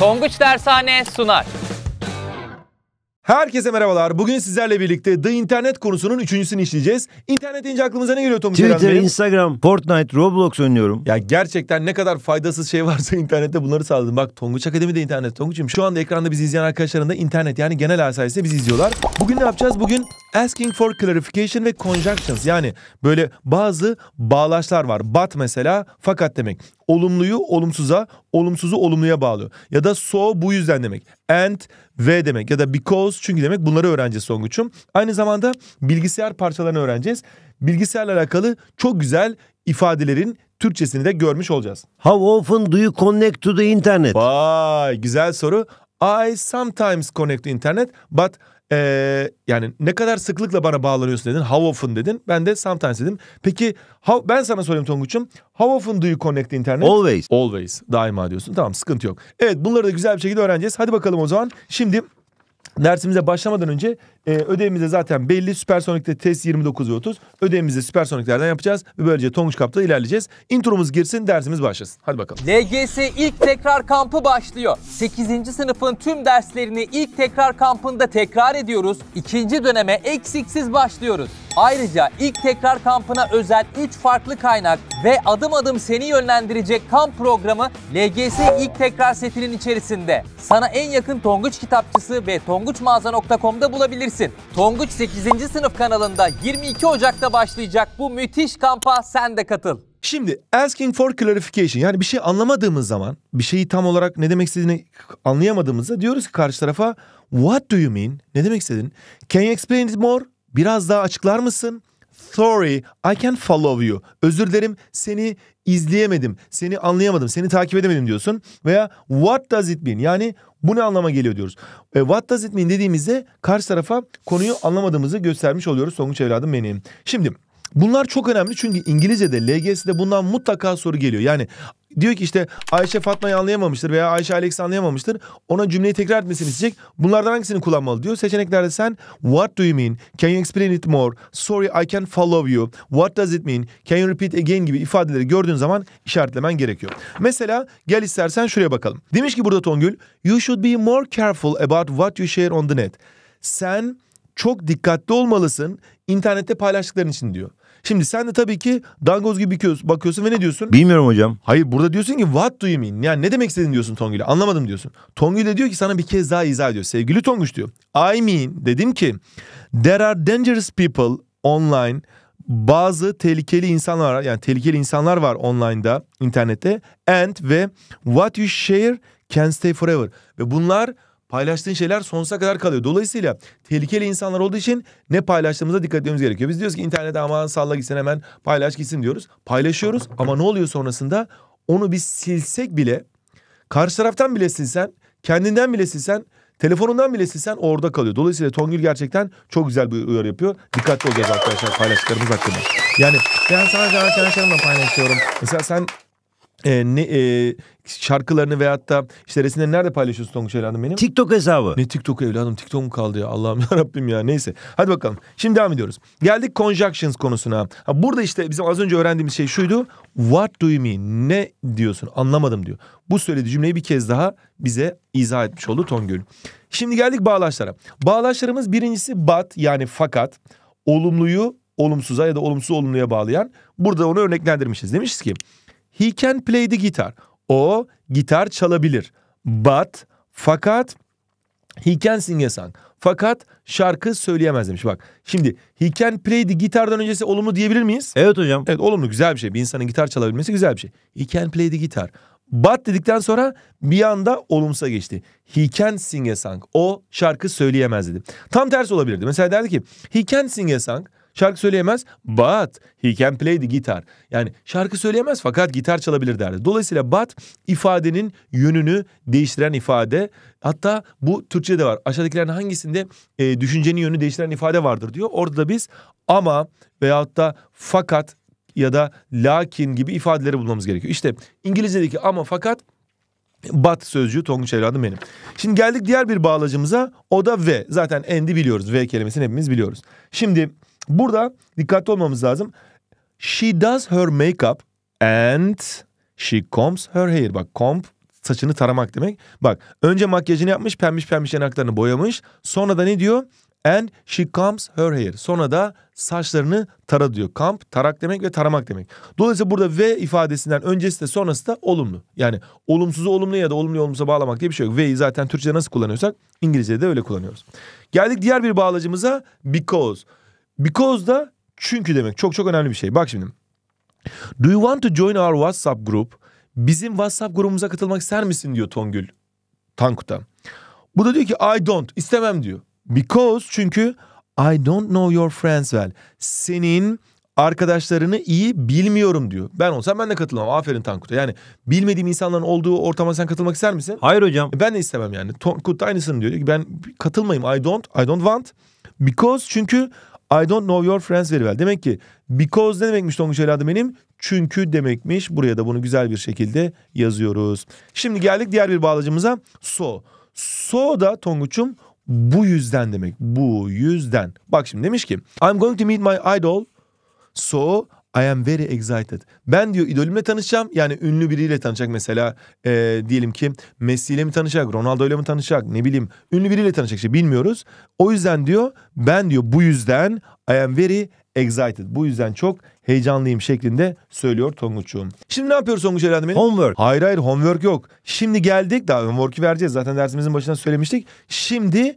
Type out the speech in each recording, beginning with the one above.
Tonguç Dershane sunar. Herkese merhabalar. Bugün sizlerle birlikte The internet konusunun üçüncüsünü işleyeceğiz. İnternet deyince aklımıza ne geliyor Tonguç Twitter, Bey'im? Instagram, Fortnite, Roblox oynuyorum. Ya gerçekten ne kadar faydasız şey varsa internette bunları sağladım. Bak Tonguç Akademi de internet. Tonguç'um şu anda ekranda bizi izleyen arkadaşların da internet yani genel asayesinde bizi izliyorlar. Bugün ne yapacağız? Bugün asking for clarification ve conjunctions yani böyle bazı bağlaçlar var. But mesela fakat demek olumluyu olumsuza, olumsuzu olumluya bağlıyor. Ya da so bu yüzden demek. And ve demek ya da because çünkü demek bunları öğreneceğiz Songuç'um. Aynı zamanda bilgisayar parçalarını öğreneceğiz. Bilgisayarla alakalı çok güzel ifadelerin Türkçesini de görmüş olacağız. How often do you connect to the internet? Vay güzel soru. I sometimes connect to internet but ee, yani ne kadar sıklıkla bana bağlanıyorsun dedin. How often dedin. Ben de sometimes dedim. Peki how, ben sana sorayım Tonguç'um. How often do you connect internet? Always. Always. Daima diyorsun. Tamam sıkıntı yok. Evet bunları da güzel bir şekilde öğreneceğiz. Hadi bakalım o zaman. Şimdi dersimize başlamadan önce e, ödevimiz zaten belli. Süpersonik'te test 29 ve 30. Ödevimizi Süpersonik'lerden yapacağız. Ve böylece Tonguç Kap'ta ilerleyeceğiz. Intromuz girsin dersimiz başlasın. Hadi bakalım. LGS ilk tekrar kampı başlıyor. 8. sınıfın tüm derslerini ilk tekrar kampında tekrar ediyoruz. İkinci döneme eksiksiz başlıyoruz. Ayrıca ilk tekrar kampına özel 3 farklı kaynak ve adım adım seni yönlendirecek kamp programı LGS ilk tekrar setinin içerisinde. Sana en yakın Tonguç kitapçısı ve tonguçmağaza.com'da bulabilirsin gitsin. Tonguç 8. sınıf kanalında 22 Ocak'ta başlayacak bu müthiş kampa sen de katıl. Şimdi asking for clarification yani bir şey anlamadığımız zaman bir şeyi tam olarak ne demek istediğini anlayamadığımızda diyoruz ki karşı tarafa what do you mean? Ne demek istedin? Can you explain it more? Biraz daha açıklar mısın? Sorry, I can follow you. Özür dilerim, seni izleyemedim, seni anlayamadım, seni takip edemedim diyorsun. Veya what does it mean? Yani bu ne anlama geliyor diyoruz. E, what does it mean dediğimizde karşı tarafa konuyu anlamadığımızı göstermiş oluyoruz. Sonuç evladım benim. Şimdi Bunlar çok önemli çünkü İngilizce'de LGS'de bundan mutlaka soru geliyor. Yani diyor ki işte Ayşe Fatma'yı anlayamamıştır veya Ayşe Alex'i anlayamamıştır. Ona cümleyi tekrar etmesini isteyecek. Bunlardan hangisini kullanmalı diyor. Seçeneklerde sen what do you mean? Can you explain it more? Sorry I can follow you. What does it mean? Can you repeat again gibi ifadeleri gördüğün zaman işaretlemen gerekiyor. Mesela gel istersen şuraya bakalım. Demiş ki burada Tongül you should be more careful about what you share on the net. Sen çok dikkatli olmalısın internette paylaştıkların için diyor. Şimdi sen de tabii ki dangoz gibi bakıyorsun ve ne diyorsun? Bilmiyorum hocam. Hayır burada diyorsun ki what do you mean? Yani ne demek istedin diyorsun Tongül'e anlamadım diyorsun. Tongül de diyor ki sana bir kez daha izah ediyor. Sevgili Tonguç diyor. I mean dedim ki there are dangerous people online bazı tehlikeli insanlar var yani tehlikeli insanlar var online'da internette and ve what you share can stay forever ve bunlar paylaştığın şeyler sonsuza kadar kalıyor. Dolayısıyla tehlikeli insanlar olduğu için ne paylaştığımıza dikkat etmemiz gerekiyor. Biz diyoruz ki internet aman salla gitsin hemen paylaş gitsin diyoruz. Paylaşıyoruz ama ne oluyor sonrasında? Onu biz silsek bile karşı taraftan bile silsen kendinden bile silsen telefonundan bile silsen orada kalıyor. Dolayısıyla Tongül gerçekten çok güzel bir uyarı yapıyor. Dikkatli olacağız arkadaşlar paylaştıklarımız hakkında. Yani ben sana arkadaşlarımla paylaşıyorum. Mesela sen e, ne, e, şarkılarını veyahut da işte resimlerini nerede paylaşıyorsun Tonguç evladım benim? TikTok hesabı. Ne TikTok evladım TikTok mu kaldı ya Allah'ım ya Rabbim ya neyse. Hadi bakalım şimdi devam ediyoruz. Geldik conjunctions konusuna. Ha, burada işte bizim az önce öğrendiğimiz şey şuydu. What do you mean? Ne diyorsun? Anlamadım diyor. Bu söylediği cümleyi bir kez daha bize izah etmiş oldu Tongül. Şimdi geldik bağlaçlara. Bağlaçlarımız birincisi but yani fakat olumluyu olumsuza ya da olumsuz olumluya bağlayan. Burada onu örneklendirmişiz. Demişiz ki He can play the guitar. O gitar çalabilir. But fakat he can sing a song. Fakat şarkı söyleyemez demiş. Bak şimdi he can play the gitardan öncesi olumlu diyebilir miyiz? Evet hocam. Evet olumlu güzel bir şey. Bir insanın gitar çalabilmesi güzel bir şey. He can play the guitar. But dedikten sonra bir anda olumsa geçti. He can sing a song. O şarkı söyleyemez dedi. Tam tersi olabilirdi. Mesela derdi ki he can sing a song Şarkı söyleyemez but he can play the guitar. Yani şarkı söyleyemez fakat gitar çalabilir derdi. Dolayısıyla but ifadenin yönünü değiştiren ifade. Hatta bu Türkçe'de var. Aşağıdakilerin hangisinde e, düşüncenin yönünü değiştiren ifade vardır diyor. Orada da biz ama veyahut da fakat ya da lakin gibi ifadeleri bulmamız gerekiyor. İşte İngilizce'deki ama fakat but sözcüğü Tonguç evladım benim. Şimdi geldik diğer bir bağlacımıza o da ve. Zaten endi biliyoruz. Ve kelimesini hepimiz biliyoruz. Şimdi Burada dikkatli olmamız lazım. She does her makeup and she combs her hair. Bak comb saçını taramak demek. Bak önce makyajını yapmış pembiş pembiş yanaklarını boyamış. Sonra da ne diyor? And she combs her hair. Sonra da saçlarını tara diyor. Kamp tarak demek ve taramak demek. Dolayısıyla burada ve ifadesinden öncesi de sonrası da olumlu. Yani olumsuzu olumlu ya da olumlu olumsuza bağlamak diye bir şey yok. Ve'yi zaten Türkçe nasıl kullanıyorsak İngilizce'de de öyle kullanıyoruz. Geldik diğer bir bağlacımıza because. Because da çünkü demek. Çok çok önemli bir şey. Bak şimdi. Do you want to join our WhatsApp group? Bizim WhatsApp grubumuza katılmak ister misin diyor Tongül. Tankut'a. Bu da diyor ki I don't istemem diyor. Because çünkü I don't know your friends well. Senin arkadaşlarını iyi bilmiyorum diyor. Ben olsam ben de katılmam. Aferin Tankut'a. Yani bilmediğim insanların olduğu ortama sen katılmak ister misin? Hayır hocam. E, ben de istemem yani. Tankut da aynısını diyor. ben katılmayayım. I don't, I don't want. Because çünkü I don't know your friends very well. Demek ki because ne demekmiş Tonguç evladım benim? Çünkü demekmiş. Buraya da bunu güzel bir şekilde yazıyoruz. Şimdi geldik diğer bir bağlacımıza. So. So da Tonguç'um bu yüzden demek. Bu yüzden. Bak şimdi demiş ki I'm going to meet my idol. So I am very excited. Ben diyor idolümle tanışacağım. Yani ünlü biriyle tanışacak mesela. E, diyelim ki Messi ile mi tanışacak? Ronaldo ile mi tanışacak? Ne bileyim. Ünlü biriyle tanışacak. Şey bilmiyoruz. O yüzden diyor ben diyor bu yüzden I am very excited. Bu yüzden çok heyecanlıyım şeklinde söylüyor Tonguç'um. Şimdi ne yapıyoruz Tonguç herhalde Homework. Hayır hayır homework yok. Şimdi geldik daha homework'ü vereceğiz. Zaten dersimizin başına söylemiştik. Şimdi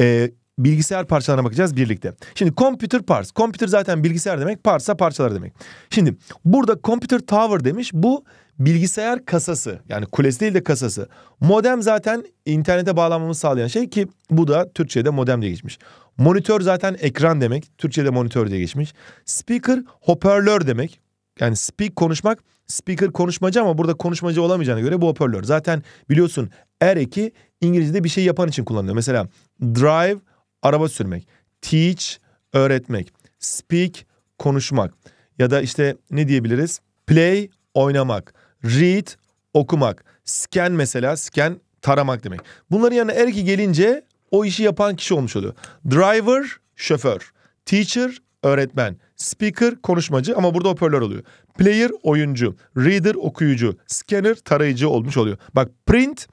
e, bilgisayar parçalarına bakacağız birlikte. Şimdi computer parts. Computer zaten bilgisayar demek. Parts'a parçalar demek. Şimdi burada computer tower demiş. Bu bilgisayar kasası. Yani kulesi değil de kasası. Modem zaten internete bağlanmamızı sağlayan şey ki bu da Türkçe'de modem diye geçmiş. Monitör zaten ekran demek. Türkçe'de monitör diye geçmiş. Speaker hoparlör demek. Yani speak konuşmak, speaker konuşmacı ama burada konuşmacı olamayacağına göre bu hoparlör. Zaten biliyorsun er eki İngilizce'de bir şey yapan için kullanılıyor. Mesela drive araba sürmek. Teach öğretmek. Speak konuşmak. Ya da işte ne diyebiliriz? Play oynamak. Read okumak. Scan mesela scan taramak demek. Bunların yanına erki gelince o işi yapan kişi olmuş oluyor. Driver şoför. Teacher öğretmen. Speaker konuşmacı ama burada hoparlör oluyor. Player oyuncu. Reader okuyucu. Scanner tarayıcı olmuş oluyor. Bak print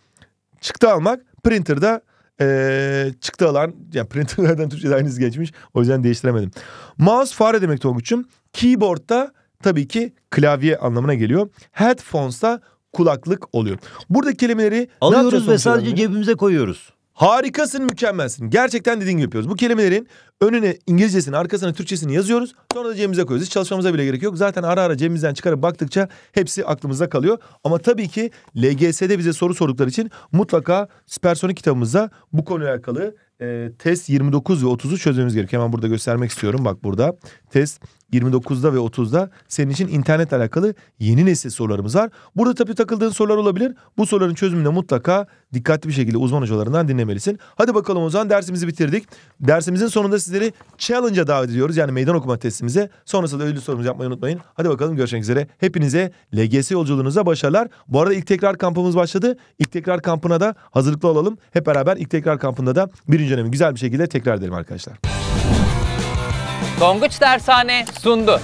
çıktı almak. printer Printer'da ee, çıktı alan yani printerlerden Türkçe'de aynısı geçmiş. O yüzden değiştiremedim. Mouse fare demek Tonguç'um. Keyboard'da tabii ki klavye anlamına geliyor. Headphones da kulaklık oluyor. Burada kelimeleri alıyoruz ve sadece cebimize koyuyoruz. Harikasın, mükemmelsin. Gerçekten dediğin gibi yapıyoruz. Bu kelimelerin Önüne İngilizcesini, arkasına Türkçesini yazıyoruz. Sonra da cebimize koyuyoruz. Hiç çalışmamıza bile gerek yok. Zaten ara ara cebimizden çıkarıp baktıkça hepsi aklımızda kalıyor. Ama tabii ki LGS'de bize soru sordukları için mutlaka Supersonic kitabımızda bu konuyla alakalı e, test 29 ve 30'u çözmemiz gerekiyor. Hemen burada göstermek istiyorum. Bak burada test 29'da ve 30'da senin için internet alakalı yeni nesil sorularımız var. Burada tabii takıldığın sorular olabilir. Bu soruların çözümünde mutlaka dikkatli bir şekilde uzman hocalarından dinlemelisin. Hadi bakalım o zaman dersimizi bitirdik. Dersimizin sonunda sizleri challenge'a davet ediyoruz. Yani meydan okuma testimize. Sonrasında ödül sorumuzu yapmayı unutmayın. Hadi bakalım görüşmek üzere. Hepinize LGS yolculuğunuza başarılar. Bu arada ilk tekrar kampımız başladı. İlk tekrar kampına da hazırlıklı olalım. Hep beraber ilk tekrar kampında da birinci dönemi güzel bir şekilde tekrar edelim arkadaşlar. Tonguç Dershane sundu.